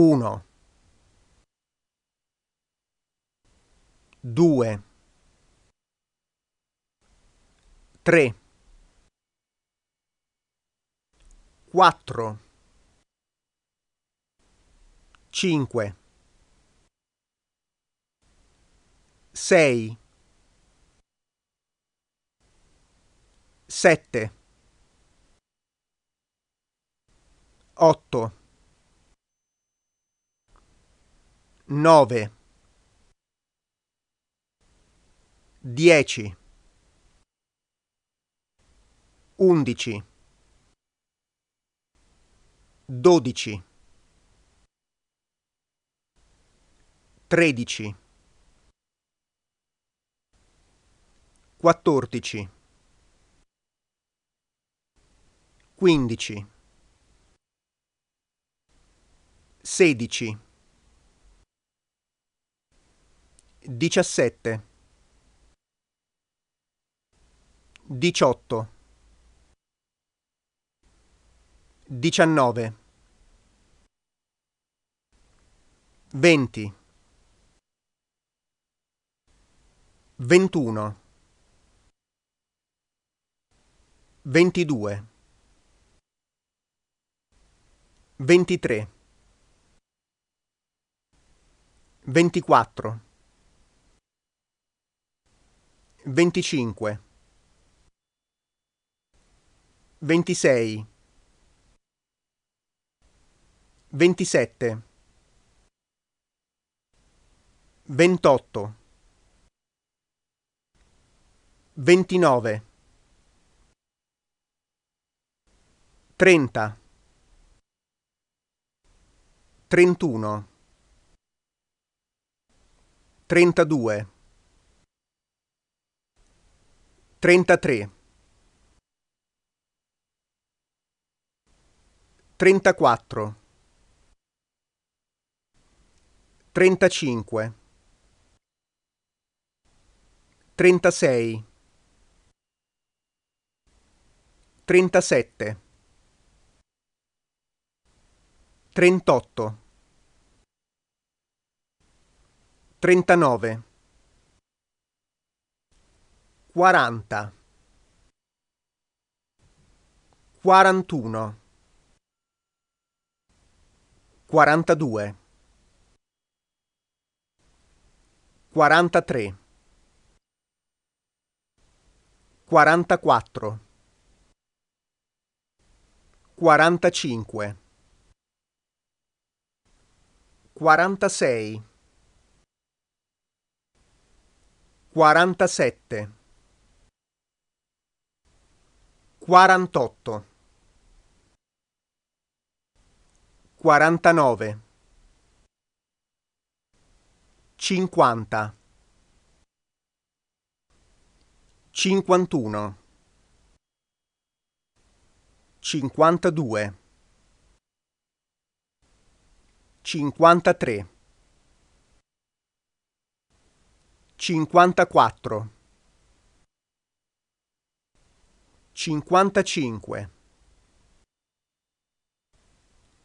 1 2 3 4 5 6 7 8 9 10 11 12 13 14 15 16 Diciassette. Diciotto. Diciannove. Venti. Ventuno. Ventidue. Ventitré. Ventiquattro. 25 26 27 28 29 30 31 32 33 34 35 36 37 38 39 quaranta, quarantuno, quarantadue, quarantatré, quarantaquattro, quarantacinque, quarantasei, quarantasette Quarantotto. Quarantanove. Cinquanta. Cinquantuno. Cinquantadue. Cinquantatré. Cinquantaquattro. 55 56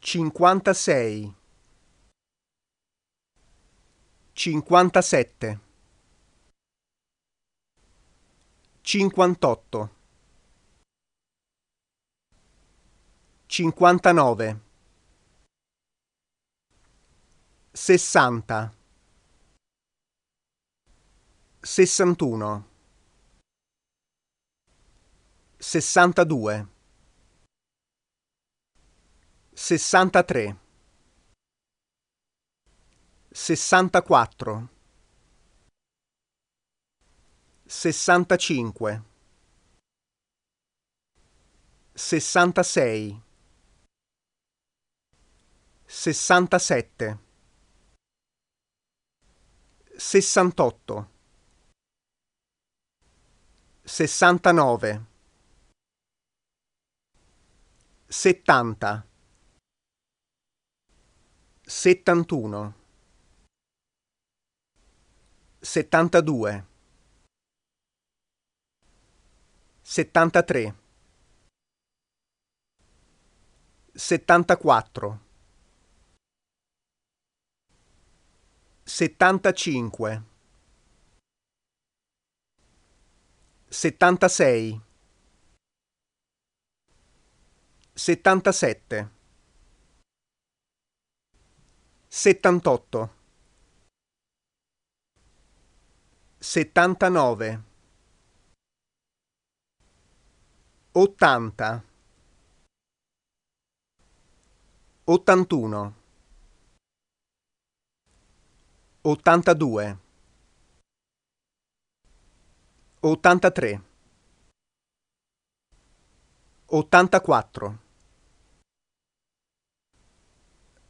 57 58 59 60 61 sessantadue, sessantatré, sessantaquattro, sessantacinque, sessantasei, sessantasette, sessantotto, sessantanove settanta, settantuno, settantadue, settantatré, settantaquattro, settantacinque, settantasei Settantasette. Settantotto. Settantanove. Ottanta. Ottantuno. Ottantadue. Ottantatré. Ottantaquattro.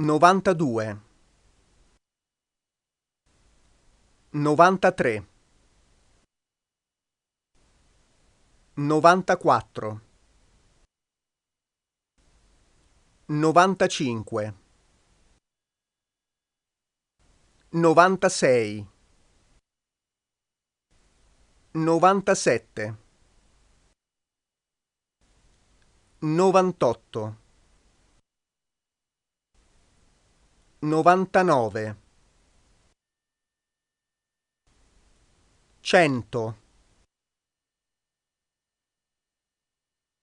Novantadue. Novantatré. Novantaquattro. Novantacinque. Novantasei. Novantasette. Novantotto. 99 100